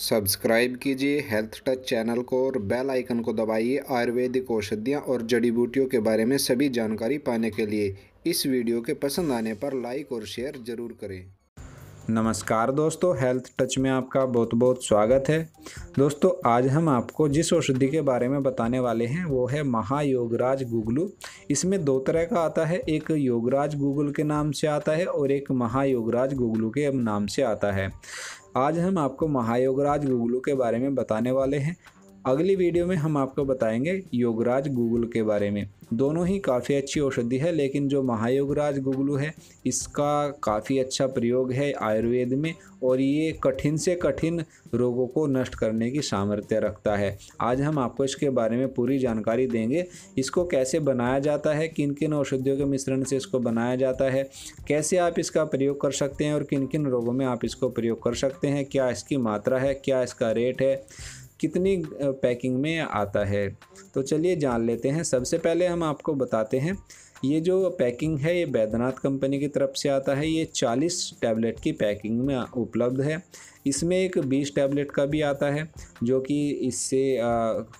subscribe कीजिए health touch channel को और बेल आइकन को दबाइए आयुर्वेदिक औषधियाँ और जड़ी बूटियों के बारे में सभी जानकारी पाने के लिए इस वीडियो के पसंद आने पर लाइक और शेयर ज़रूर करें नमस्कार दोस्तों हेल्थ टच में आपका बहुत बहुत स्वागत है दोस्तों आज हम आपको जिस औषधि के बारे में बताने वाले हैं वो है महायोगराज गुगलू इसमें दो तरह का आता है एक योगराज गूगल के नाम से आता है और एक महायोगराज गुगलू के नाम से आता है आज हम आपको महायोगराज गुगलू के बारे में बताने वाले हैं अगली वीडियो में हम आपको बताएंगे योगराज गूगल के बारे में दोनों ही काफ़ी अच्छी औषधि है लेकिन जो महायोगराज गुगलू है इसका काफ़ी अच्छा प्रयोग है आयुर्वेद में और ये कठिन से कठिन रोगों को नष्ट करने की सामर्थ्य रखता है आज हम आपको इसके बारे में पूरी जानकारी देंगे इसको कैसे बनाया जाता है किन किन औषधियों के मिश्रण से इसको बनाया जाता है कैसे आप इसका प्रयोग कर सकते हैं और किन किन रोगों में आप इसको प्रयोग कर सकते हैं क्या इसकी मात्रा है क्या इसका रेट है कितनी पैकिंग में आता है तो चलिए जान लेते हैं सबसे पहले हम आपको बताते हैं ये जो पैकिंग है ये बैद्यनाथ कंपनी की तरफ से आता है ये 40 टैबलेट की पैकिंग में उपलब्ध है इसमें एक 20 टैबलेट का भी आता है जो कि इससे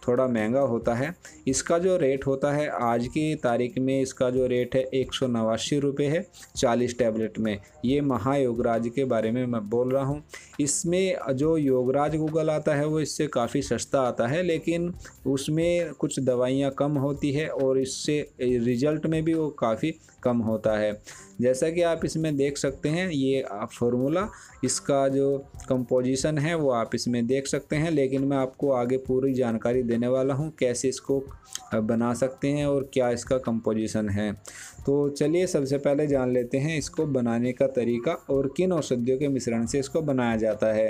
थोड़ा महंगा होता है इसका जो रेट होता है आज की तारीख में इसका जो रेट है एक सौ नवासी रुपये है चालीस टैबलेट में ये महायोगराज के बारे में मैं बोल रहा हूँ इसमें जो योगराज गूगल आता है वो इससे काफ़ी सस्ता आता है लेकिन उसमें कुछ दवाइयाँ कम होती है और इससे रिजल्ट में भी वो काफ़ी कम होता है जैसा कि आप इसमें देख सकते हैं ये आप फॉर्मूला इसका जो कंपोजिशन है वो आप इसमें देख सकते हैं लेकिन मैं आपको आगे पूरी जानकारी देने वाला हूँ कैसे इसको बना सकते हैं और क्या इसका कंपोजिशन है तो चलिए सबसे पहले जान लेते हैं इसको बनाने का तरीका और किन औषधियों के मिश्रण से इसको बनाया जाता है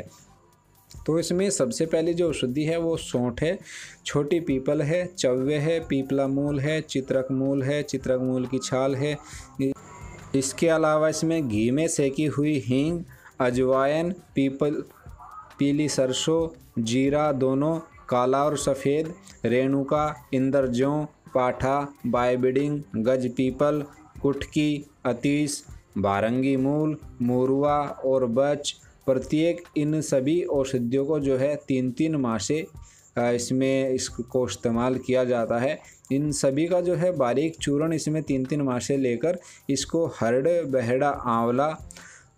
तो इसमें सबसे पहले जो औषधि है वो सौंठ है छोटी पीपल है चव्य है पीपला मूल है चित्रक मूल है चित्रक मूल की छाल है इसके अलावा इसमें घी में सेकी हुई हींग अजवाइन पीपल पीली सरसों जीरा दोनों काला और सफ़ेद रेणुका इंद्रजों पाठा बायबिडिंग गज पीपल कुटकी अतीस बारंगी मूल मोरुआ और बच प्रत्येक इन सभी औषधियों को जो है तीन तीन माह से इसमें इसको इस्तेमाल किया जाता है इन सभी का जो है बारीक चूर्ण इसमें तीन तीन माह से लेकर इसको हरड़ बहड़ा आंवला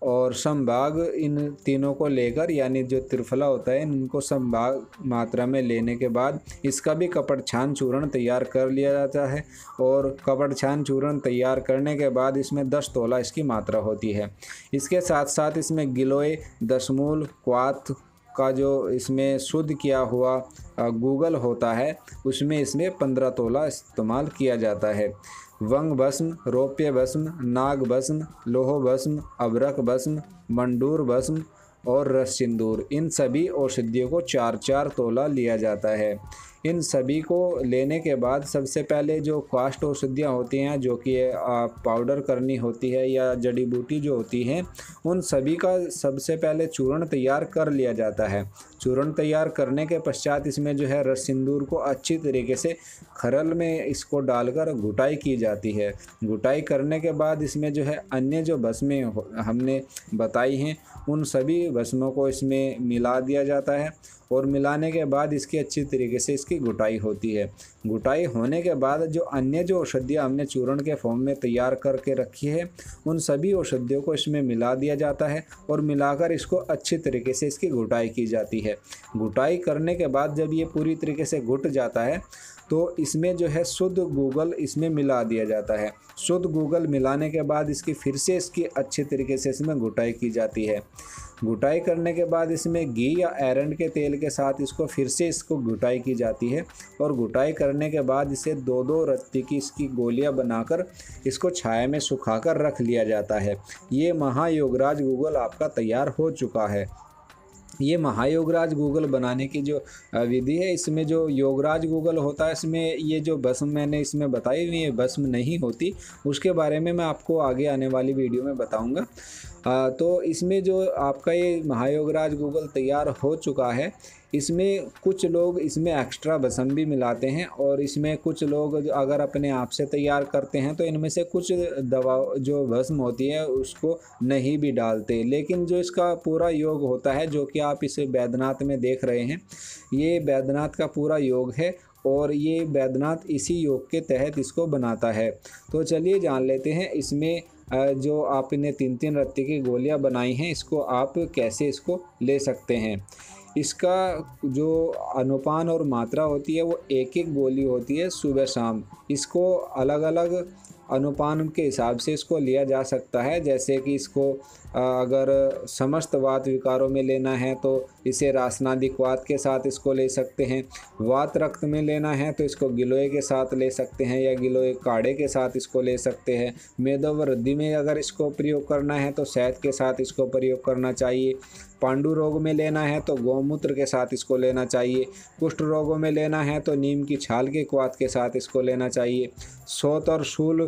और संभाग इन तीनों को लेकर यानी जो त्रिफला होता है इनको संभाग मात्रा में लेने के बाद इसका भी कपड़ छान चूर्ण तैयार कर लिया जाता है और कपड़ छान चूर्ण तैयार करने के बाद इसमें दस तोला इसकी मात्रा होती है इसके साथ साथ इसमें गिलोय दशमूल क्वाथ का जो इसमें शुद्ध किया हुआ गूगल होता है उसमें इसमें पंद्रह तोला इस्तेमाल किया जाता है वंग भस्म रौप्य भस्म नाग भस्म लोह भस्म अबरक भस्म मंडूर भस्म और रस सिंदूर इन सभी औषधियों को चार चार तोला लिया जाता है इन सभी को लेने के बाद सबसे पहले जो कास्ट औषधियाँ होती हैं जो कि पाउडर करनी होती है या जड़ी बूटी जो होती हैं उन सभी का सबसे पहले चूर्ण तैयार कर लिया जाता है चूर्ण तैयार करने के पश्चात इसमें जो है रस सिंदूर को अच्छी तरीके से खरल में इसको डालकर घुटाई की जाती है घुटाई करने के बाद इसमें जो है अन्य जो भस्में हमने बताई हैं उन सभी भस्मों को इसमें मिला दिया जाता है और मिलाने के बाद इसकी अच्छी तरीके से इसकी घुटाई होती है गुटाई होने के बाद जो अन्य जो औषधियाँ हमने चूर्ण के फॉर्म में तैयार करके रखी है उन सभी औषधियों को इसमें मिला दिया जाता है और मिलाकर इसको अच्छी तरीके से इसकी घुटाई की जाती है गुटाई करने के बाद जब ये पूरी तरीके से घुट जाता है तो इसमें जो है शुद्ध गूगल इसमें मिला दिया जाता है शुद्ध गूगल मिलाने के बाद इसकी फिर से इसकी अच्छे तरीके से इसमें घुटाई की जाती है घुटाई करने के बाद इसमें घी या एरंड के तेल के साथ इसको फिर से इसको घुटाई की जाती है और घुटाई करने के बाद इसे दो दो रत्ती की इसकी गोलियां बनाकर इसको छाया में सुखाकर रख लिया जाता है ये महायोगराज गूगल आपका तैयार हो चुका है ये महायोगराज गूगल बनाने की जो विधि है इसमें जो योगराज गूगल होता है इसमें ये जो भस्म मैंने इसमें बताई हुई है भस्म नहीं होती उसके बारे में मैं आपको आगे आने वाली वीडियो में बताऊँगा आ, तो इसमें जो आपका ये महायोगराज गूगल तैयार हो चुका है इसमें कुछ लोग इसमें एक्स्ट्रा बसम भी मिलाते हैं और इसमें कुछ लोग अगर अपने आप से तैयार करते हैं तो इनमें से कुछ दवा जो भस्म होती है उसको नहीं भी डालते लेकिन जो इसका पूरा योग होता है जो कि आप इसे बैद्यनाथ में देख रहे हैं ये बैद्यनाथ का पूरा योग है और ये बैद्यनाथ इसी योग के तहत इसको बनाता है तो चलिए जान लेते हैं इसमें जो आपने तीन तीन रत्ती की गोलियां बनाई हैं इसको आप कैसे इसको ले सकते हैं इसका जो अनुपान और मात्रा होती है वो एक एक गोली होती है सुबह शाम इसको अलग अलग अनुपान के हिसाब से इसको लिया जा सकता है जैसे कि इसको अगर समस्त वात विकारों में लेना है तो इसे रासनादिक वात के साथ इसको ले सकते हैं वात रक्त में लेना है तो इसको गिलोय के साथ ले सकते हैं या गिलोय काढ़े के साथ इसको ले सकते हैं मेदो वृद्धि में अगर इसको प्रयोग करना है तो शहद के साथ इसको प्रयोग करना चाहिए पांडु रोग में लेना है तो गौमूत्र के साथ इसको लेना चाहिए कुष्ठ रोगों में लेना है तो नीम की छाल के क्वात के साथ इसको लेना चाहिए सोत और शूल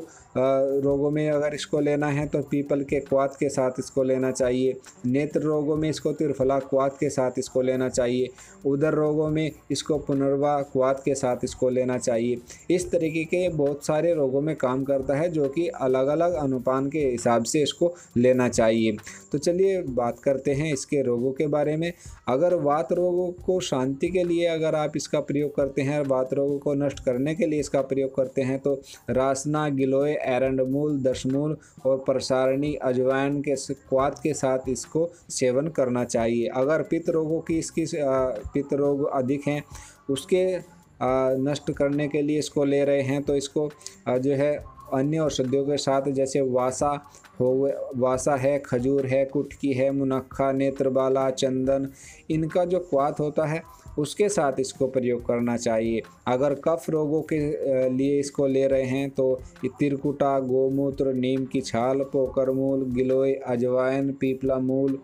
रोगों में अगर इसको लेना है तो पीपल के क्वात के साथ इसको लेना चाहिए नेत्र रोगों में इसको त्रिफला क्वात के साथ इसको लेना चाहिए उदर रोगों में इसको पुनर्वा क्वात के साथ इसको लेना चाहिए इस तरीके के बहुत सारे रोगों में काम करता है जो कि अलग अलग अनुपान के हिसाब से इसको लेना चाहिए तो चलिए बात करते हैं इसके रोगों के बारे में अगर वात रोगों को शांति के लिए अगर आप इसका प्रयोग करते हैं और वात रोगों को नष्ट करने के लिए इसका प्रयोग करते हैं तो रासना गिलोय एरंडमूल दशमूल और प्रसारणी अजवाइन के क्वाद के साथ इसको सेवन करना चाहिए अगर पित्त रोगों की इसकी पित्त रोग अधिक हैं उसके नष्ट करने के लिए इसको ले रहे हैं तो इसको जो है अन्य औषधियों के साथ जैसे वासा हो वासा है खजूर है कुटकी है मुनक्खा नेत्रबाला चंदन इनका जो क्वात होता है उसके साथ इसको प्रयोग करना चाहिए अगर कफ रोगों के लिए इसको ले रहे हैं तो तिरकुटा गोमूत्र नीम की छाल पोकर मूल गिलोय अजवाइन पीपला मूल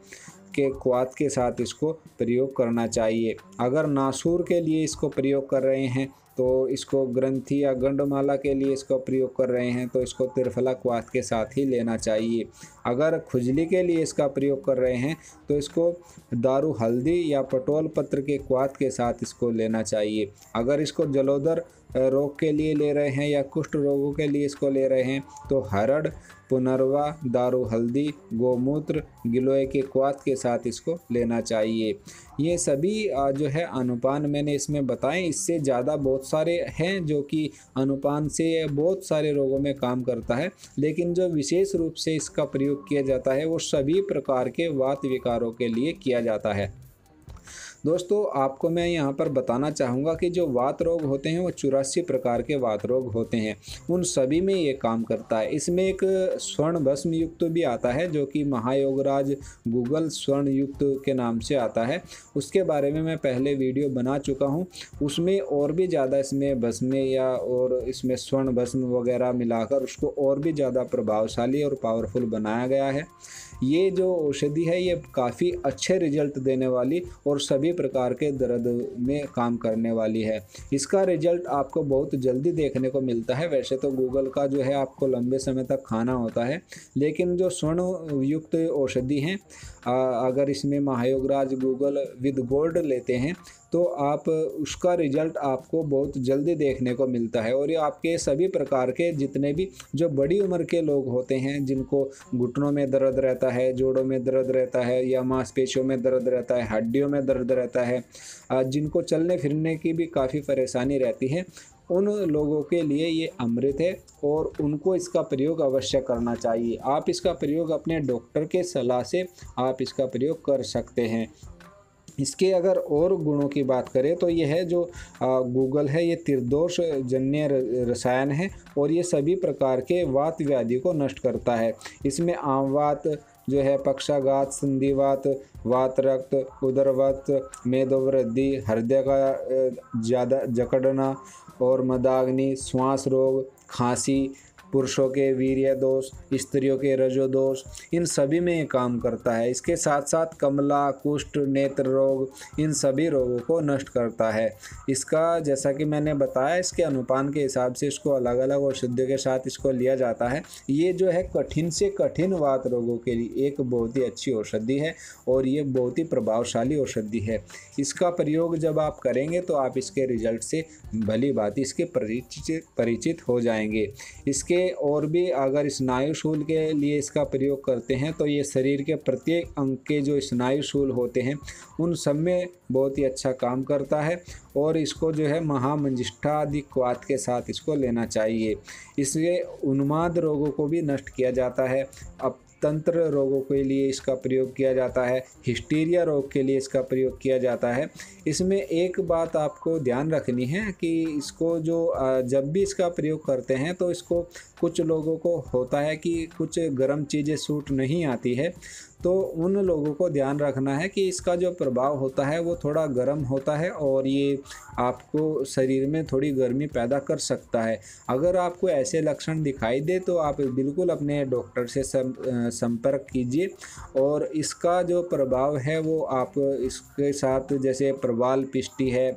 के क्वात के साथ इसको प्रयोग करना चाहिए अगर नासूर के लिए इसको प्रयोग कर रहे हैं तो इसको ग्रंथि या गंडमाला के लिए इसका प्रयोग कर रहे हैं तो इसको त्रिफला क्वाथ के साथ ही लेना चाहिए अगर खुजली के लिए इसका प्रयोग कर रहे हैं तो इसको दारू हल्दी या पटोल पत्र के क्वाथ के साथ इसको लेना चाहिए अगर इसको जलोदर रोग के लिए ले रहे हैं या कुष्ठ रोगों के लिए इसको ले रहे हैं तो हरड़ पुनर्वा दारू हल्दी गोमूत्र गिलोय के क्वात के साथ इसको लेना चाहिए ये सभी जो है अनुपान मैंने इसमें बताएं इससे ज़्यादा बहुत सारे हैं जो कि अनुपान से बहुत सारे रोगों में काम करता है लेकिन जो विशेष रूप से इसका प्रयोग किया जाता है वो सभी प्रकार के वात विकारों के लिए किया जाता है दोस्तों आपको मैं यहाँ पर बताना चाहूँगा कि जो वात रोग होते हैं वो चौरासी प्रकार के वात रोग होते हैं उन सभी में ये काम करता है इसमें एक स्वर्ण भस्म युक्त भी आता है जो कि महायोगराज गूगल स्वर्ण युक्त के नाम से आता है उसके बारे में मैं पहले वीडियो बना चुका हूँ उसमें और भी ज़्यादा इसमें भस्में या और इसमें स्वर्ण भस्म वगैरह मिलाकर उसको और भी ज़्यादा प्रभावशाली और पावरफुल बनाया गया है ये जो औषधि है ये काफ़ी अच्छे रिजल्ट देने वाली और सभी प्रकार के दर्द में काम करने वाली है इसका रिजल्ट आपको बहुत जल्दी देखने को मिलता है वैसे तो गूगल का जो है आपको लंबे समय तक खाना होता है लेकिन जो स्वर्ण युक्त औषधि हैं अगर इसमें महायोगराज गूगल विद गोल्ड लेते हैं तो आप उसका रिजल्ट आपको बहुत जल्दी देखने को मिलता है और ये आपके सभी प्रकार के जितने भी जो बड़ी उम्र के लोग होते हैं जिनको घुटनों में दर्द रहता है जोड़ों में दर्द रहता है या मांसपेशियों में दर्द रहता है हड्डियों में दर्द रहता है जिनको चलने फिरने की भी काफ़ी परेशानी रहती है उन लोगों के लिए ये अमृत है और उनको इसका प्रयोग अवश्य करना चाहिए आप इसका प्रयोग अपने डॉक्टर के सलाह से आप इसका प्रयोग कर सकते हैं इसके अगर और गुणों की बात करें तो यह है जो गूगल है ये तिरदोष जन्य रसायन है और ये सभी प्रकार के वात व्याधि को नष्ट करता है इसमें आमवात जो है पक्षाघात संधिवात वात रक्त उदरवत मेदोवृद्धि हृदय का ज़्यादा जकड़ना और मदाग्नि श्वास रोग खांसी पुरुषों के वीर्य दोष स्त्रियों के रजो दोष इन सभी में काम करता है इसके साथ साथ कमला कुष्ठ नेत्र रोग इन सभी रोगों को नष्ट करता है इसका जैसा कि मैंने बताया इसके अनुपान के हिसाब से इसको अलग अलग औषधियों के साथ इसको लिया जाता है ये जो है कठिन से कठिन वात रोगों के लिए एक बहुत ही अच्छी औषधि है और ये बहुत ही प्रभावशाली औषधि है इसका प्रयोग जब आप करेंगे तो आप इसके रिजल्ट से भली बात इसके परिचित परिचित हो जाएंगे इसके और भी अगर स्नायु शूल के लिए इसका प्रयोग करते हैं तो ये शरीर के प्रत्येक अंग के जो स्नायु शूल होते हैं उन सब में बहुत ही अच्छा काम करता है और इसको जो है महामंजिष्ठादि क्वात के साथ इसको लेना चाहिए इससे उन्माद रोगों को भी नष्ट किया जाता है अब तंत्र रोगों के लिए इसका प्रयोग किया जाता है हिस्टीरिया रोग के लिए इसका प्रयोग किया जाता है इसमें एक बात आपको ध्यान रखनी है कि इसको जो जब भी इसका प्रयोग करते हैं तो इसको कुछ लोगों को होता है कि कुछ गर्म चीज़ें सूट नहीं आती है तो उन लोगों को ध्यान रखना है कि इसका जो प्रभाव होता है वो थोड़ा गर्म होता है और ये आपको शरीर में थोड़ी गर्मी पैदा कर सकता है अगर आपको ऐसे लक्षण दिखाई दे तो आप बिल्कुल अपने डॉक्टर से संपर्क कीजिए और इसका जो प्रभाव है वो आप इसके साथ जैसे प्रवाल पिष्टी है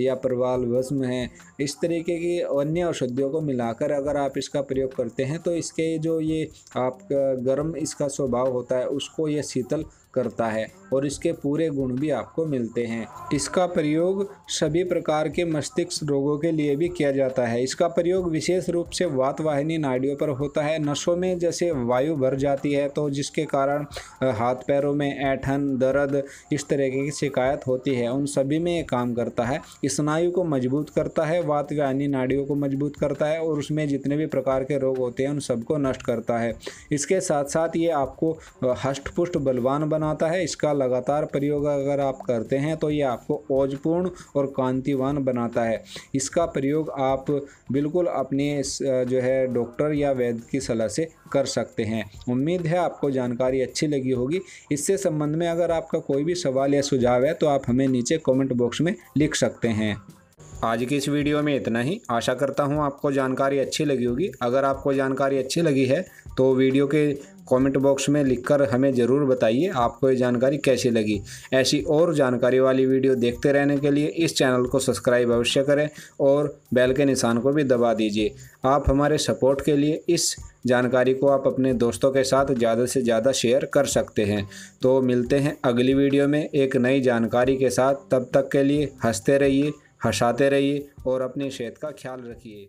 या प्रवाल भस्म है इस तरीके की अन्य औषधियों को मिलाकर अगर आप इसका प्रयोग करते हैं तो इसके जो ये आपका गर्म इसका स्वभाव होता है उसको ये शीतल करता है और इसके पूरे गुण भी आपको मिलते हैं इसका प्रयोग सभी प्रकार के मस्तिष्क रोगों के लिए भी किया जाता है इसका प्रयोग विशेष रूप से वातवाहिनी नाड़ियों पर होता है नसों में जैसे वायु भर जाती है तो जिसके कारण हाथ पैरों में ऐठन दर्द इस तरह की शिकायत होती है उन सभी में ये काम करता है स्नायु को मजबूत करता है वात व अन्य नाड़ियों को मजबूत करता है और उसमें जितने भी प्रकार के रोग होते हैं उन सबको नष्ट करता है इसके साथ साथ ये आपको हष्टपुष्ट बलवान बनाता है इसका लगातार प्रयोग अगर आप करते हैं तो ये आपको ओजपूर्ण और कांतिवान बनाता है इसका प्रयोग आप बिल्कुल अपने जो है डॉक्टर या वैद्य की सलाह से कर सकते हैं उम्मीद है आपको जानकारी अच्छी लगी होगी इससे संबंध में अगर आपका कोई भी सवाल या सुझाव है तो आप हमें नीचे कमेंट बॉक्स में लिख सकते हैं हैं आज की इस वीडियो में इतना ही आशा करता हूँ आपको जानकारी अच्छी लगी होगी अगर आपको जानकारी अच्छी लगी है तो वीडियो के कमेंट बॉक्स में लिखकर हमें ज़रूर बताइए आपको ये जानकारी कैसी लगी ऐसी और जानकारी वाली वीडियो देखते रहने के लिए इस चैनल को सब्सक्राइब अवश्य करें और बेल के निशान को भी दबा दीजिए आप हमारे सपोर्ट के लिए इस जानकारी को आप अपने दोस्तों के साथ ज़्यादा से ज़्यादा शेयर कर सकते हैं तो मिलते हैं अगली वीडियो में एक नई जानकारी के साथ तब तक के लिए हंसते रहिए हंसाते रहिए और अपनी सेहत का ख्याल रखिए